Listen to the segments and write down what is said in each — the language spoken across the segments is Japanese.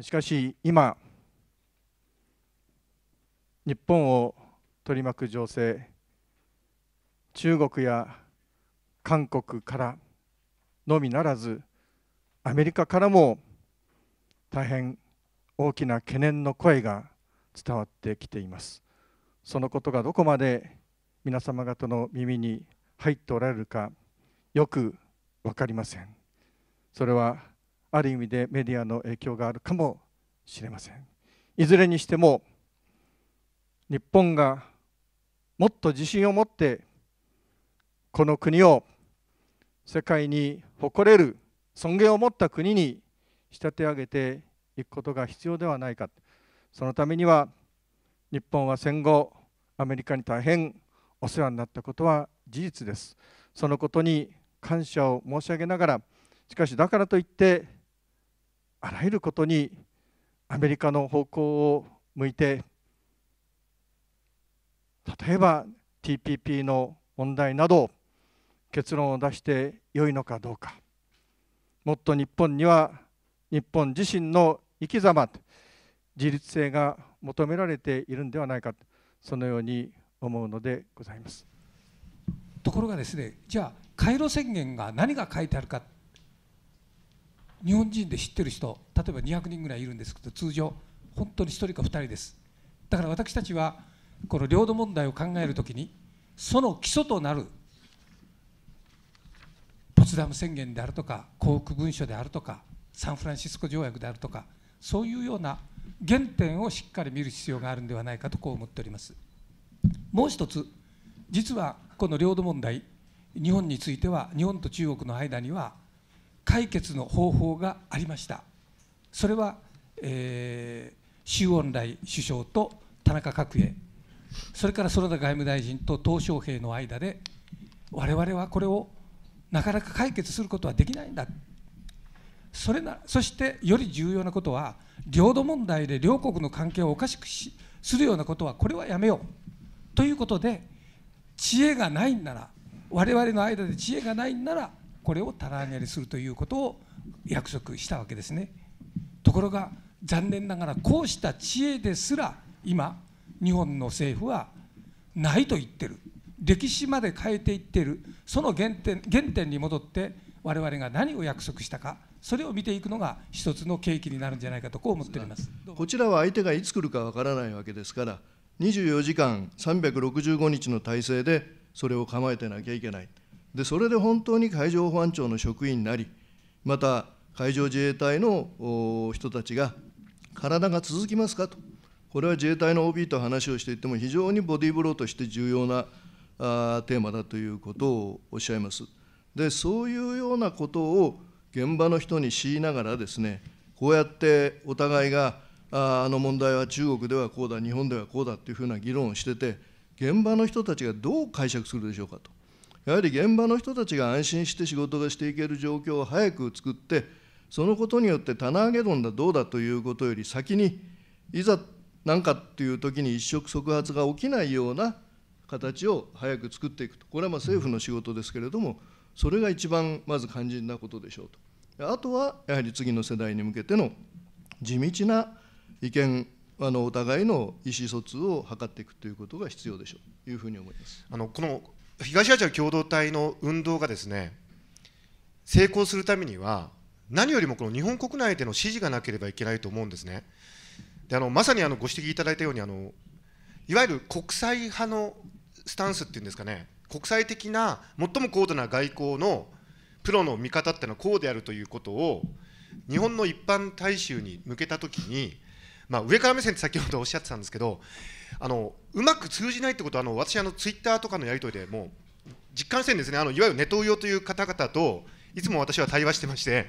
しかし今日本を取り巻く情勢中国や韓国からのみならずアメリカからも大変大きな懸念の声が伝わってきていますそのことがどこまで皆様方の耳に入っておられるかよく分かりませんそれはある意味でメディアの影響があるかもしれませんいずれにしても日本がもっと自信を持ってこの国を世界に誇れる尊厳を持った国に仕立て上げていくことが必要ではないかそのためには日本は戦後アメリカに大変お世話になったことは事実ですそのことに感謝を申し上げながらしかしだからといってあらゆることにアメリカの方向を向いて例えば TPP の問題など結論を出してよいのかどうかもっと日本には日本自身の生き様自立性が求められているんではないかそのように思うのでございますところがですねじゃあ回路宣言が何が書いてあるか日本人で知ってる人例えば200人ぐらいいるんですけど通常本当に1人か2人ですだから私たちはこの領土問題を考えるときにその基礎となるポツダム宣言であるとか幸福文書であるとかサンフランシスコ条約であるとかそういうような原点をしっかり見る必要があるんではないかとこう思っておりますもう一つ実はこの領土問題日本については日本と中国の間には解決の方法がありましたそれは、えー、周恩来首相と田中角栄それから園田外務大臣と鄧小平の間で我々はこれをなかなか解決することはできないんだそれなそしてより重要なことは領土問題で両国の関係をおかしくしするようなことはこれはやめようということで知恵がないんなら我々の間で知恵がないんならこれを棚上げにするということを約束したわけですねところが残念ながらこうした知恵ですら今日本の政府はないと言ってる歴史まで変えていってるその原点原点に戻って我々が何を約束したかそれを見ていくのが一つの契機になるんじゃないかとこう思っておりますこちらは相手がいつ来るかわからないわけですから24時間365日の体制でそれを構えてなきゃいけない。でそれで本当に海上保安庁の職員なり、また海上自衛隊の人たちが、体が続きますかと、これは自衛隊の OB と話をしていても、非常にボディーブローとして重要なあテーマだということをおっしゃいます。でそういうようなことを現場の人に強いながらですね、こうやってお互いが、ああの問題は中国ではこうだ、日本ではこうだというふうな議論をしてて、現場の人たちがどう解釈するでしょうかと。やはり現場の人たちが安心して仕事がしていける状況を早く作って、そのことによって棚上げ論だどうだということより先に、いざ何かっていう時に一触即発が起きないような形を早く作っていくと、これはまあ政府の仕事ですけれども、それが一番まず肝心なことでしょうと。あとはやはり次の世代に向けての地道な意見あのお互いの意思疎通を図っていくということが必要でしょうというふうに思いますあのこの東アジア共同体の運動がですね成功するためには何よりもこの日本国内での支持がなければいけないと思うんですね。であのまさにあのご指摘いただいたようにあのいわゆる国際派のスタンスっていうんですかね国際的な最も高度な外交のプロの見方っていうのはこうであるということを日本の一般大衆に向けたときに、まあ、上から目線って先ほどおっしゃってたんですけどあのうまく通じないってことはあの私あのツイッターとかのやり取りでもう実感してるんですねあのいわゆるネトウヨという方々といつも私は対話してまして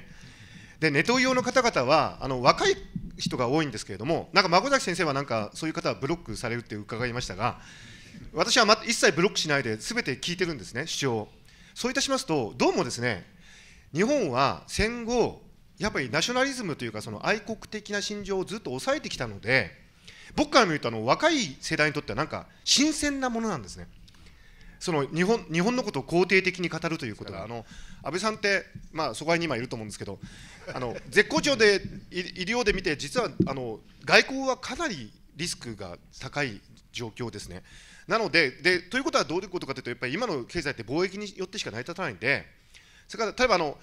でネトウヨの方々はあの若い人が多いんですけれどもなんか孫崎先生はなんかそういう方はブロックされるって伺いましたが私は一切ブロックしないですべて聞いてるんですね主張そういたしますとどうもですね日本は戦後やっぱりナショナリズムというかその愛国的な心情をずっと抑えてきたので僕から見るとあの若い世代にとってはなんか新鮮なものなんですね。その日本日本のことを肯定的に語るということがあの安倍さんって、まあ、そこに今いると思うんですけどあの絶好調で医療で見て実はあの外交はかなりリスクが高い状況ですね。なのででということはどういうことかというとやっぱり今の経済って貿易によってしか成り立たないんでそれから例えばあの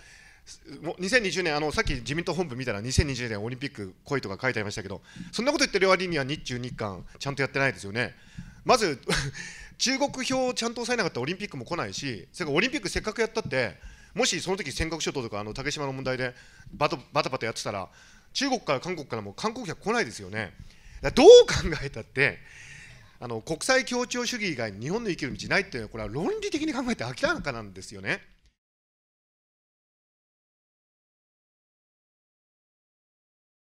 2020年あの、さっき自民党本部見たら、2020年オリンピック来いとか書いてありましたけど、そんなこと言ってる割には日中、日韓、ちゃんとやってないですよね。まず 中国票をちゃんと抑えなかったらオリンピックも来ないし、それからオリンピックせっかくやったって、もしその時尖閣諸島とかあの竹島の問題でバタバタバタやってたら、中国から韓国からも観光客来ないですよね。どう考えたって、あの国際協調主義以外に日本の生きる道ないっていうのは、これは論理的に考えて明らかなんですよね。